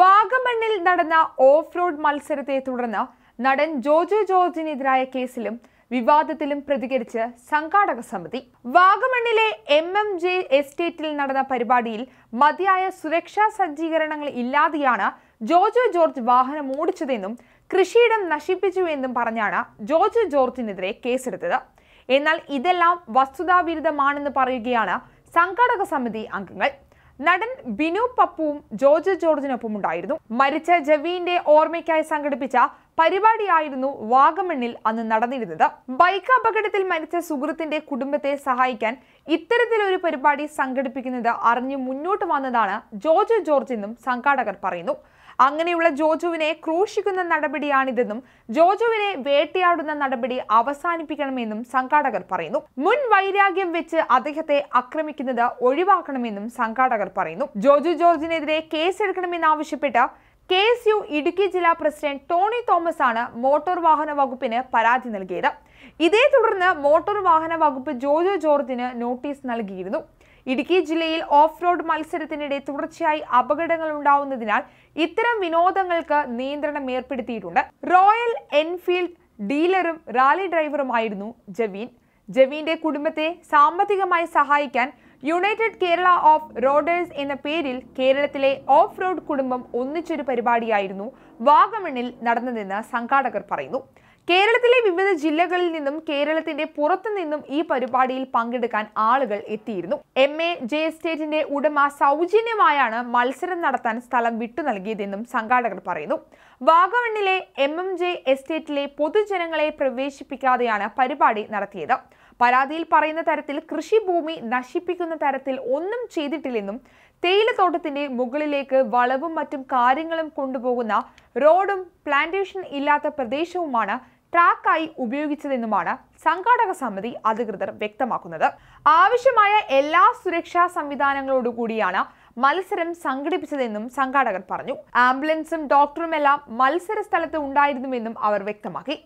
വാഗമണ്ണിൽ നടന്ന off road മത്സരത്തെ തുടർന്ന് നടൻ ജോജു ജോർജിനെതിരായ കേസിലും വിവാദത്തിലും പ്രതികരിച്ച് സംഘാടക സമിതി വാഗമണ്ണിലെ എം എം ജെ എസ്റ്റേറ്റിൽ നടന്ന പരിപാടിയിൽ മതിയായ സുരക്ഷാ സജ്ജീകരണങ്ങൾ ഇല്ലാതെയാണ് ജോജു ജോർജ് വാഹനം ഓടിച്ചതെന്നും കൃഷിയിടം നശിപ്പിച്ചുവെന്നും പറഞ്ഞാണ് ജോജു ജോർജിനെതിരെ കേസെടുത്തത് എന്നാൽ ഇതെല്ലാം വസ്തുതാവിരുദ്ധമാണെന്ന് പറയുകയാണ് സംഘാടക സമിതി അംഗങ്ങൾ നടൻ ബിനു പപ്പുവും ജോർജ് ജോർജിനൊപ്പം ഉണ്ടായിരുന്നു മരിച്ച ജവീന്റെ ഓർമ്മയ്ക്കായി സംഘടിപ്പിച്ച പരിപാടിയായിരുന്നു വാഗമണ്ണിൽ അന്ന് നടന്നിരുന്നത് ബൈക്ക് അപകടത്തിൽ മരിച്ച സുഹൃത്തിന്റെ കുടുംബത്തെ സഹായിക്കാൻ ഇത്തരത്തിലൊരു പരിപാടി സംഘടിപ്പിക്കുന്നത് അറിഞ്ഞു മുന്നോട്ട് വന്നതാണ് ജോർജ് ജോർജ് എന്നും സംഘാടകർ പറയുന്നു അങ്ങനെയുള്ള ജോജുവിനെ ക്രൂശിക്കുന്ന നടപടിയാണിതെന്നും ജോജുവിനെ വേട്ടയാടുന്ന നടപടി അവസാനിപ്പിക്കണമെന്നും സംഘാടകർ പറയുന്നു മുൻ വൈരാഗ്യം വെച്ച് അദ്ദേഹത്തെ ആക്രമിക്കുന്നത് ഒഴിവാക്കണമെന്നും സംഘാടകർ പറയുന്നു ജോജു ജോർജിനെതിരെ കേസെടുക്കണമെന്നാവശ്യപ്പെട്ട് കെ എസ് യു ഇടുക്കി ജില്ലാ പ്രസിഡന്റ് ടോണി തോമസ് ആണ് മോട്ടോർ വാഹന വകുപ്പിന് പരാതി നൽകിയത് ഇതേ തുടർന്ന് മോട്ടോർ വാഹന വകുപ്പ് ജോജോ ജോർജിന് നോട്ടീസ് നൽകിയിരുന്നു ഇടുക്കി ജില്ലയിൽ ഓഫ് റോഡ് മത്സരത്തിനിടെ തുടർച്ചയായി അപകടങ്ങൾ ഉണ്ടാവുന്നതിനാൽ ഇത്തരം വിനോദങ്ങൾക്ക് നിയന്ത്രണം ഏർപ്പെടുത്തിയിട്ടുണ്ട് റോയൽ എൻഫീൽഡ് ഡീലറും റാലി ഡ്രൈവറുമായിരുന്നു ജവീൻ ജവീന്റെ കുടുംബത്തെ സാമ്പത്തികമായി സഹായിക്കാൻ യുണൈറ്റഡ് കേരള ഓഫ് റോഡേഴ്സ് എന്ന പേരിൽ കേരളത്തിലെ ഓഫ് റോഡ് കുടുംബം ഒന്നിച്ചൊരു പരിപാടിയായിരുന്നു വാഗമണ്ണിൽ നടന്നതെന്ന് സംഘാടകർ പറയുന്നു കേരളത്തിലെ വിവിധ ജില്ലകളിൽ നിന്നും കേരളത്തിന്റെ പുറത്തു നിന്നും ഈ പരിപാടിയിൽ പങ്കെടുക്കാൻ ആളുകൾ എത്തിയിരുന്നു എം എ ജെ എസ്റ്റേറ്റിന്റെ ഉടമ സൗജന്യമായാണ് മത്സരം നടത്താൻ സ്ഥലം വിട്ടു നൽകിയതെന്നും സംഘാടകർ പറയുന്നു വാഗമണ്ണിലെ എം എം ജെ എസ്റ്റേറ്റിലെ പൊതുജനങ്ങളെ പ്രവേശിപ്പിക്കാതെയാണ് പരിപാടി നടത്തിയത് പരാതിയിൽ പറയുന്ന തരത്തിൽ കൃഷിഭൂമി നശിപ്പിക്കുന്ന തരത്തിൽ ഒന്നും ചെയ്തിട്ടില്ലെന്നും തേയിലത്തോട്ടത്തിന്റെ മുകളിലേക്ക് വളവും മറ്റും കാര്യങ്ങളും കൊണ്ടുപോകുന്ന റോഡും പ്ലാന്റേഷൻ ഇല്ലാത്ത പ്രദേശവുമാണ് ട്രാക്കായി ഉപയോഗിച്ചതെന്നുമാണ് സംഘാടക സമിതി അധികൃതർ വ്യക്തമാക്കുന്നത് ആവശ്യമായ എല്ലാ സുരക്ഷാ സംവിധാനങ്ങളോടുകൂടിയാണ് മത്സരം സംഘടിപ്പിച്ചതെന്നും സംഘാടകർ പറഞ്ഞു ആംബുലൻസും ഡോക്ടറുമെല്ലാം മത്സര സ്ഥലത്ത് ഉണ്ടായിരുന്നുവെന്നും അവർ വ്യക്തമാക്കി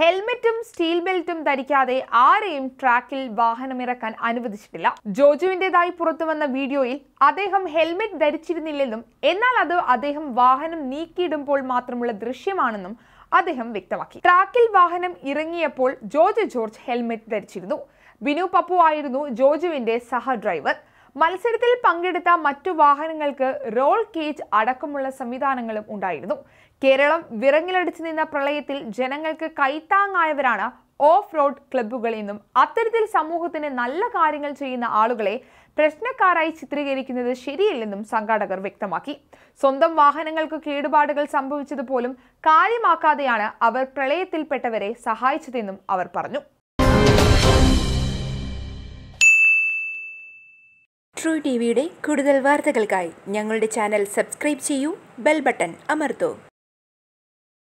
ഹെൽമെറ്റും സ്റ്റീൽ ബെൽറ്റും ധരിക്കാതെ ആരെയും ട്രാക്കിൽ വാഹനമിറക്കാൻ അനുവദിച്ചിട്ടില്ല ജോജുവിൻ്റെതായി പുറത്തുവന്ന വീഡിയോയിൽ അദ്ദേഹം ഹെൽമെറ്റ് ധരിച്ചിരുന്നില്ലെന്നും എന്നാൽ അത് അദ്ദേഹം വാഹനം നീക്കിയിടുമ്പോൾ മാത്രമുള്ള ദൃശ്യമാണെന്നും അദ്ദേഹം വ്യക്തമാക്കി ട്രാക്കിൽ വാഹനം ഇറങ്ങിയപ്പോൾ ജോർജ് ജോർജ് ഹെൽമെറ്റ് ധരിച്ചിരുന്നു ബിനു പപ്പു ആയിരുന്നു ജോർജുവിന്റെ സഹ ഡ്രൈവർ മത്സരത്തിൽ പങ്കെടുത്ത മറ്റു വാഹനങ്ങൾക്ക് റോൾ കേജ് അടക്കമുള്ള സംവിധാനങ്ങളും ഉണ്ടായിരുന്നു കേരളം വിറങ്ങിലടിച്ചു നിന്ന പ്രളയത്തിൽ ജനങ്ങൾക്ക് കൈത്താങ്ങായവരാണ് ഓഫ് റോഡ് ക്ലബ്ബുകളിൽ നിന്നും അത്തരത്തിൽ സമൂഹത്തിന് നല്ല കാര്യങ്ങൾ ചെയ്യുന്ന ആളുകളെ പ്രശ്നക്കാരായി ചിത്രീകരിക്കുന്നത് ശരിയല്ലെന്നും സംഘാടകർ വ്യക്തമാക്കി സ്വന്തം വാഹനങ്ങൾക്ക് കേടുപാടുകൾ സംഭവിച്ചത് പോലും കാര്യമാക്കാതെയാണ് അവർ പ്രളയത്തിൽപ്പെട്ടവരെ സഹായിച്ചതെന്നും അവർ പറഞ്ഞു ട്രൂ ടി വിയുടെ കൂടുതൽ വാർത്തകൾക്കായി ഞങ്ങളുടെ ചാനൽ സബ്സ്ക്രൈബ് ചെയ്യൂ ബെൽ ബട്ടൺ അമർത്തൂ